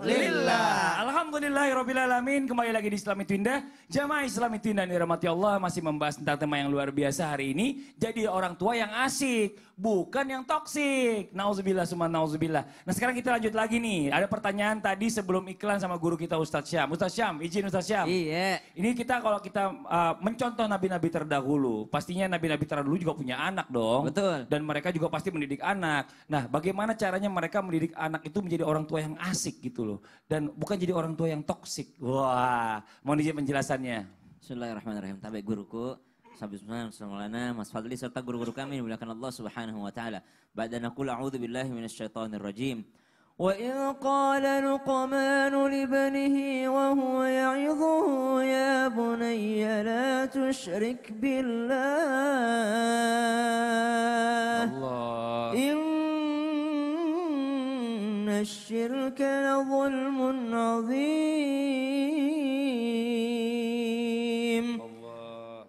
parler Alhamdulillahirrabbilalamin Kembali lagi di Islam itu indah Jamaah Islam itu indah dirahmati Allah Masih membahas tentang tema yang luar biasa hari ini Jadi orang tua yang asik Bukan yang toksik Nauzubillah summa nauzubillah Nah sekarang kita lanjut lagi nih Ada pertanyaan tadi sebelum iklan sama guru kita Ustadz Syam Ustadz Syam, izin Ustadz Syam Iya Ini kita kalau kita uh, mencontoh nabi-nabi terdahulu Pastinya nabi-nabi terdahulu juga punya anak dong Betul Dan mereka juga pasti mendidik anak Nah bagaimana caranya mereka mendidik anak itu menjadi orang tua yang asik gitu loh Dan bukan jadi orang tua yang toksik. Wah, mohon izin penjelasannya. Bismillahirrahmanirrahim. Tabe guruku, Sabi Subhan, Maulana, Mas Fadli serta guru-guru kami dimuliakan Allah Subhanahu wa taala. Ba'da naqul a'udzu billahi minasyaitonir rajim. وإذ قال لقمان لابنه وهو يعظه يا بني لا تشرك بالله الله الشرك لظلم عظيم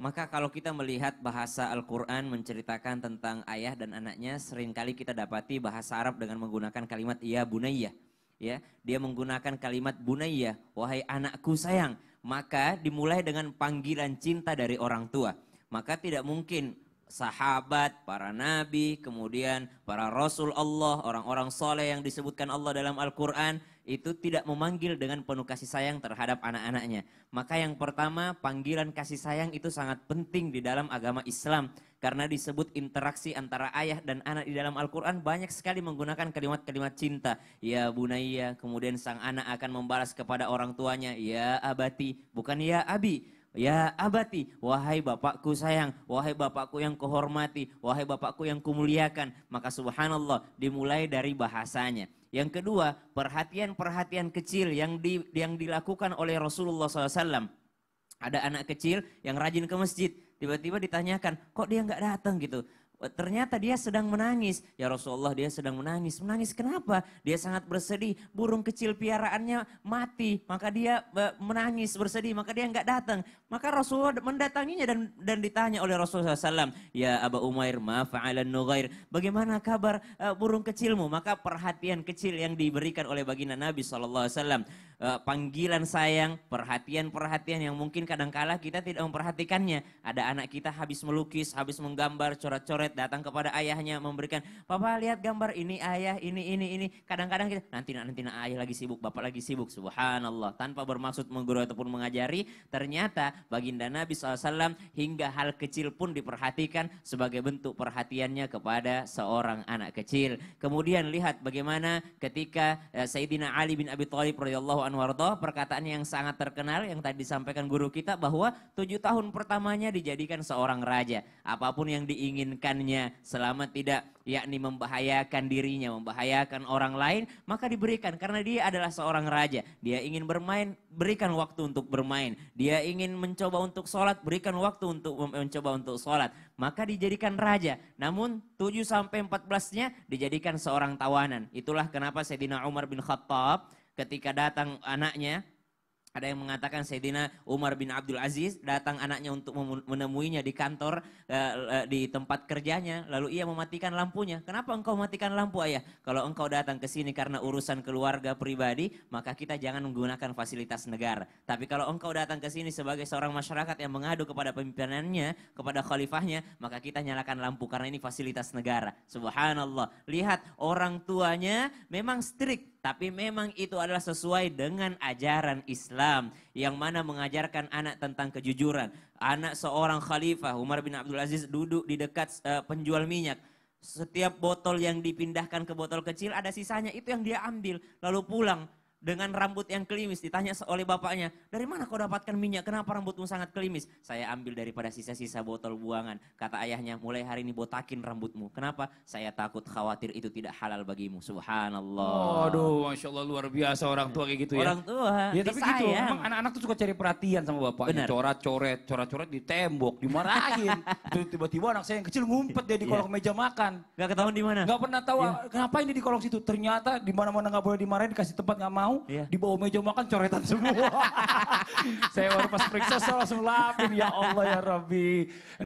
Maka kalau kita melihat bahasa Al-Quran menceritakan tentang ayah dan anaknya, seringkali kita dapati bahasa Arab dengan menggunakan kalimat iya bunaya, Ya, dia menggunakan kalimat bunaya. wahai anakku sayang. Maka dimulai dengan panggilan cinta dari orang tua. Maka tidak mungkin sahabat, para nabi, kemudian para rasul Allah, orang-orang soleh yang disebutkan Allah dalam Al-Quran, itu tidak memanggil dengan penuh kasih sayang terhadap anak-anaknya. Maka yang pertama, panggilan kasih sayang itu sangat penting di dalam agama Islam. Karena disebut interaksi antara ayah dan anak di dalam Al-Quran banyak sekali menggunakan kalimat-kalimat cinta. Ya bunaya, kemudian sang anak akan membalas kepada orang tuanya, ya abati, bukan ya abi. Ya abati, wahai bapakku sayang, wahai bapakku yang kuhormati, wahai bapakku yang kumuliakan. Maka subhanallah dimulai dari bahasanya. Yang kedua, perhatian-perhatian kecil yang di, yang dilakukan oleh Rasulullah SAW. Ada anak kecil yang rajin ke masjid, tiba-tiba ditanyakan, kok dia nggak datang gitu? Oh, ternyata dia sedang menangis. Ya Rasulullah dia sedang menangis. Menangis kenapa? Dia sangat bersedih. Burung kecil piaraannya mati. Maka dia e, menangis bersedih. Maka dia nggak datang. Maka Rasulullah mendatanginya dan dan ditanya oleh Rasulullah SAW. Ya Aba Umair ma fa'alan Bagaimana kabar uh, burung kecilmu? Maka perhatian kecil yang diberikan oleh baginda Nabi SAW. Eh, panggilan sayang, perhatian-perhatian yang mungkin kadang-kala kita tidak memperhatikannya. Ada anak kita habis melukis, habis menggambar, coret-coret, datang kepada ayahnya memberikan, Papa lihat gambar ini ayah, ini, ini, ini. Kadang-kadang kita, nanti, nanti, nanti ayah lagi sibuk, bapak lagi sibuk, subhanallah. Tanpa bermaksud menggurui ataupun mengajari, ternyata baginda Nabi SAW hingga hal kecil pun diperhatikan sebagai bentuk perhatiannya kepada seorang anak kecil. Kemudian lihat bagaimana ketika eh, Sayyidina Ali bin Abi Thalib radhiyallahu anhu Warto, perkataan yang sangat terkenal yang tadi disampaikan guru kita bahwa tujuh tahun pertamanya dijadikan seorang raja. Apapun yang diinginkannya selama tidak yakni membahayakan dirinya, membahayakan orang lain, maka diberikan karena dia adalah seorang raja. Dia ingin bermain, berikan waktu untuk bermain. Dia ingin mencoba untuk sholat, berikan waktu untuk mencoba untuk sholat. Maka dijadikan raja. Namun 7 sampai 14-nya dijadikan seorang tawanan. Itulah kenapa Sayyidina Umar bin Khattab ketika datang anaknya, ada yang mengatakan Sayyidina Umar bin Abdul Aziz datang anaknya untuk menemuinya di kantor eh, eh, di tempat kerjanya lalu ia mematikan lampunya. Kenapa engkau matikan lampu ayah? Kalau engkau datang ke sini karena urusan keluarga pribadi, maka kita jangan menggunakan fasilitas negara. Tapi kalau engkau datang ke sini sebagai seorang masyarakat yang mengadu kepada pimpinannya, kepada khalifahnya, maka kita nyalakan lampu karena ini fasilitas negara. Subhanallah. Lihat orang tuanya memang strict tapi memang itu adalah sesuai dengan ajaran Islam yang mana mengajarkan anak tentang kejujuran. Anak seorang khalifah Umar bin Abdul Aziz duduk di dekat uh, penjual minyak. Setiap botol yang dipindahkan ke botol kecil ada sisanya itu yang dia ambil lalu pulang dengan rambut yang klimis, Ditanya oleh bapaknya, dari mana kau dapatkan minyak? Kenapa rambutmu sangat klimis? Saya ambil daripada sisa-sisa botol buangan. Kata ayahnya, mulai hari ini botakin rambutmu. Kenapa? Saya takut khawatir itu tidak halal bagimu. Subhanallah. Waduh, Masya Allah luar biasa orang tua kayak gitu ya. Orang tua. Ya tapi gitu, emang anak-anak tuh suka cari perhatian sama bapaknya. Coret-coret, coret-coret di tembok, dimarahin. Tiba-tiba anak saya yang kecil ngumpet dia di iya. kolong yeah. meja makan. Gak ketahuan di mana? Gak pernah tahu, yeah. Kenapa ini di kolong situ. Ternyata di mana-mana gak boleh dimarahin, kasih tempat gak mau mau, yeah. di bawah meja makan coretan semua. saya baru pas periksa saya langsung lapin, ya Allah ya Rabbi.